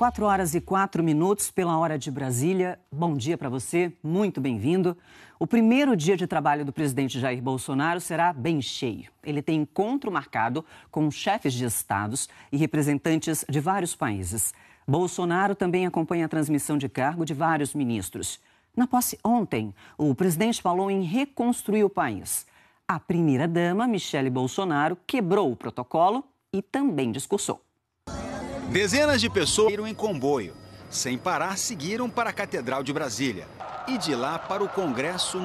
4 horas e 4 minutos pela hora de Brasília. Bom dia para você, muito bem-vindo. O primeiro dia de trabalho do presidente Jair Bolsonaro será bem cheio. Ele tem encontro marcado com chefes de estados e representantes de vários países. Bolsonaro também acompanha a transmissão de cargo de vários ministros. Na posse ontem, o presidente falou em reconstruir o país. A primeira-dama, Michele Bolsonaro, quebrou o protocolo e também discursou. Dezenas de pessoas viram em comboio. Sem parar, seguiram para a Catedral de Brasília e de lá para o Congresso